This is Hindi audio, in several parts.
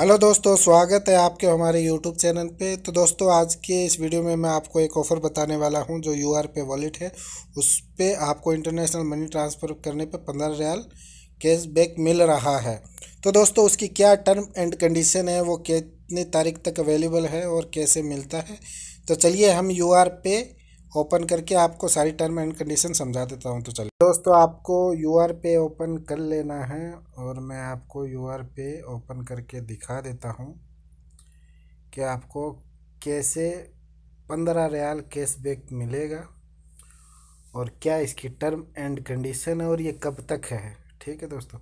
हेलो दोस्तों स्वागत है आपके हमारे यूट्यूब चैनल पे तो दोस्तों आज के इस वीडियो में मैं आपको एक ऑफ़र बताने वाला हूं जो यू आर पे वॉलेट है उस पर आपको इंटरनेशनल मनी ट्रांसफ़र करने पे पंद्रह रियाल कैशबैक मिल रहा है तो दोस्तों उसकी क्या टर्म एंड कंडीशन है वो कितनी तारीख तक अवेलेबल है और कैसे मिलता है तो चलिए हम यू आर पे ओपन करके आपको सारी टर्म एंड कंडीशन समझा देता हूँ तो चलिए दोस्तों आपको यू आर पे ओपन कर लेना है और मैं आपको यू आर पे ओपन करके दिखा देता हूँ कि आपको कैसे पंद्रह रियाल कैशबैक मिलेगा और क्या इसकी टर्म एंड कंडीशन है और ये कब तक है ठीक है दोस्तों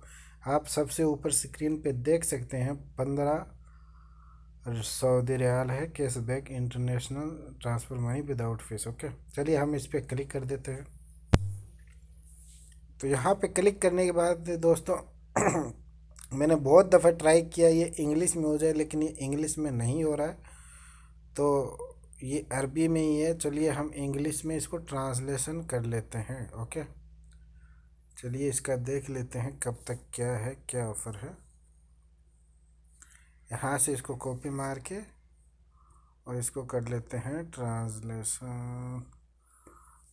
आप सबसे ऊपर स्क्रीन पे देख सकते हैं पंद्रह सऊदी रियाल है cash back international transfer money without fee okay चलिए हम इस पर क्लिक कर देते हैं तो यहाँ पे क्लिक करने के बाद दोस्तों मैंने बहुत दफ़ा ट्राई किया ये इंग्लिश में हो जाए लेकिन ये इंग्लिश में नहीं हो रहा है तो ये अरबी में ही है चलिए हम इंग्लिश में इसको ट्रांसलेशन कर लेते हैं ओके चलिए इसका देख लेते हैं कब तक क्या है क्या ऑफ़र है यहाँ से इसको कॉपी मार के और इसको कर लेते हैं ट्रांसलेशन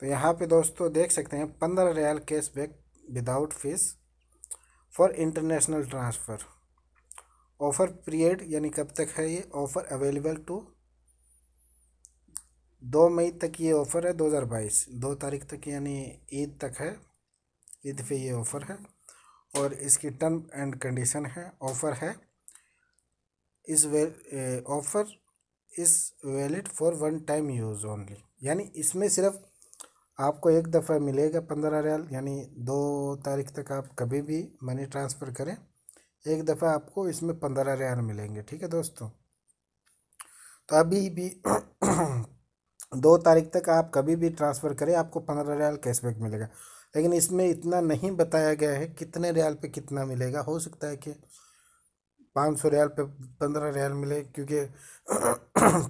तो यहाँ पे दोस्तों देख सकते हैं पंद्रह riyal cash back without fee for international transfer offer period यानी कब तक है ये ऑफ़र अवेलेबल टू दो मई तक ये ऑफ़र है दो हज़ार बाईस दो तारीख तक यानी ईद तक है ईद पे ये ऑफ़र है और इसकी टर्म एंड कंडीशन है ऑफ़र है इस ऑफ़र इस valid for one time use only यानी इसमें सिर्फ आपको एक दफ़ा मिलेगा पंद्रह रियाल यानी दो तारीख तक आप कभी भी मनी ट्रांसफ़र करें एक दफ़ा आपको इसमें पंद्रह रियाल मिलेंगे ठीक है दोस्तों तो अभी भी दो तारीख तक आप कभी भी ट्रांसफ़र करें आपको पंद्रह रियाल कैशबैक मिलेगा लेकिन इसमें इतना नहीं बताया गया है कितने रियाल पे कितना मिलेगा हो सकता है कि पाँच सौ रियाल पे पंद्रह रियाल मिले क्योंकि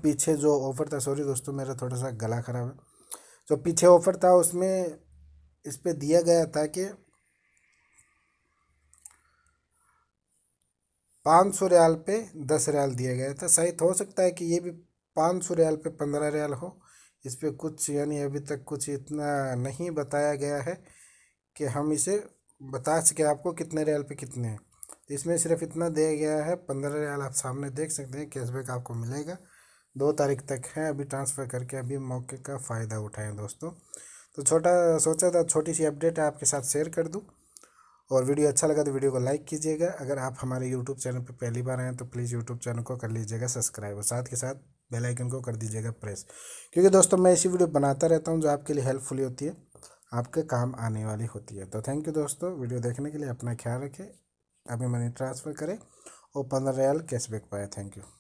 पीछे जो ऑफ़र था सॉरी दोस्तों मेरा थोड़ा सा गला ख़राब है जो पीछे ऑफ़र था उसमें इस पर दिया गया था कि पाँच सौ रियाल पे दस रियाल दिया गया था शायद हो सकता है कि ये भी पाँच सौ रियाल पे पंद्रह रियाल हो इस पर कुछ यानी अभी तक कुछ इतना नहीं बताया गया है कि हम इसे बता सके आपको कितने रियाल पे कितने हैं तो इसमें सिर्फ इतना दिया गया है पंद्रह रियाल आप सामने देख सकते हैं कैशबैक आपको मिलेगा दो तारीख तक है अभी ट्रांसफ़र करके अभी मौके का फ़ायदा उठाएं दोस्तों तो छोटा सोचा था छोटी सी अपडेट आपके साथ शेयर कर दूँ और वीडियो अच्छा लगा तो वीडियो को लाइक कीजिएगा अगर आप हमारे यूट्यूब चैनल पर पहली बार आएँ तो प्लीज़ यूट्यूब चैनल को कर लीजिएगा सब्सक्राइब और साथ के साथ बेल आइकन को कर दीजिएगा प्रेस क्योंकि दोस्तों मैं ऐसी वीडियो बनाता रहता हूँ जो आपके लिए हेल्पफुल होती है आपके काम आने वाली होती है तो थैंक यू दोस्तों वीडियो देखने के लिए अपना ख्याल रखें अभी मनी ट्रांसफ़र करें और पंद्रह रियाल कैशबैक पाए थैंक यू